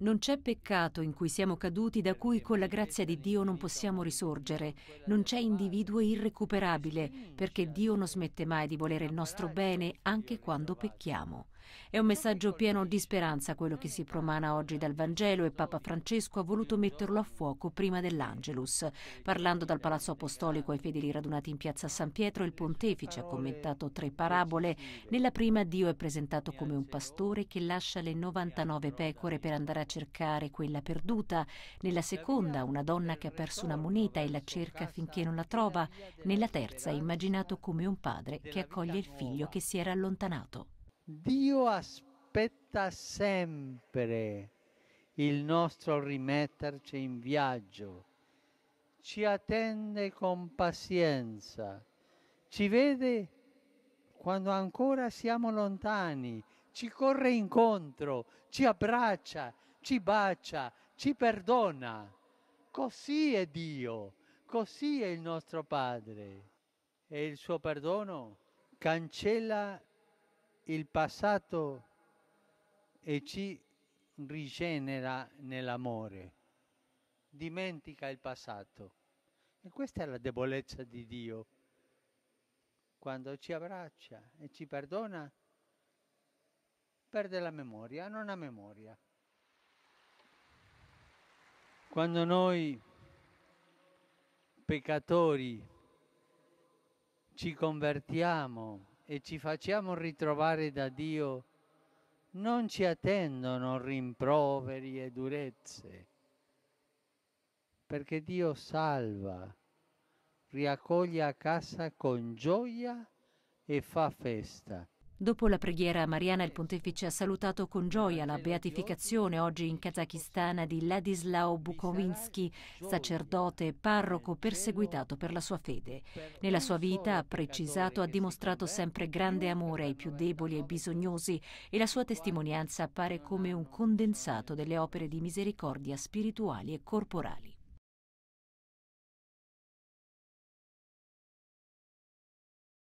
Non c'è peccato in cui siamo caduti da cui con la grazia di Dio non possiamo risorgere, non c'è individuo irrecuperabile, perché Dio non smette mai di volere il nostro bene anche quando pecchiamo. È un messaggio pieno di speranza quello che si promana oggi dal Vangelo e Papa Francesco ha voluto metterlo a fuoco prima dell'Angelus. Parlando dal Palazzo Apostolico ai fedeli radunati in piazza San Pietro, il pontefice ha commentato tre parabole. Nella prima Dio è presentato come un pastore che lascia le 99 pecore per andare a cercare quella perduta. Nella seconda una donna che ha perso una moneta e la cerca finché non la trova. Nella terza è immaginato come un padre che accoglie il figlio che si era allontanato. Dio aspetta sempre il nostro rimetterci in viaggio, ci attende con pazienza, ci vede quando ancora siamo lontani, ci corre incontro, ci abbraccia, ci bacia, ci perdona. Così è Dio, così è il nostro Padre. E il suo perdono cancella il passato e ci rigenera nell'amore, dimentica il passato. E questa è la debolezza di Dio. Quando ci abbraccia e ci perdona, perde la memoria, non ha memoria. Quando noi peccatori ci convertiamo e ci facciamo ritrovare da Dio, non ci attendono rimproveri e durezze, perché Dio salva, riaccoglie a casa con gioia e fa festa. Dopo la preghiera mariana il pontefice ha salutato con gioia la beatificazione oggi in Kazakistan di Ladislao Bukovinsky, sacerdote e parroco perseguitato per la sua fede. Nella sua vita, ha precisato, ha dimostrato sempre grande amore ai più deboli e bisognosi e la sua testimonianza appare come un condensato delle opere di misericordia spirituali e corporali.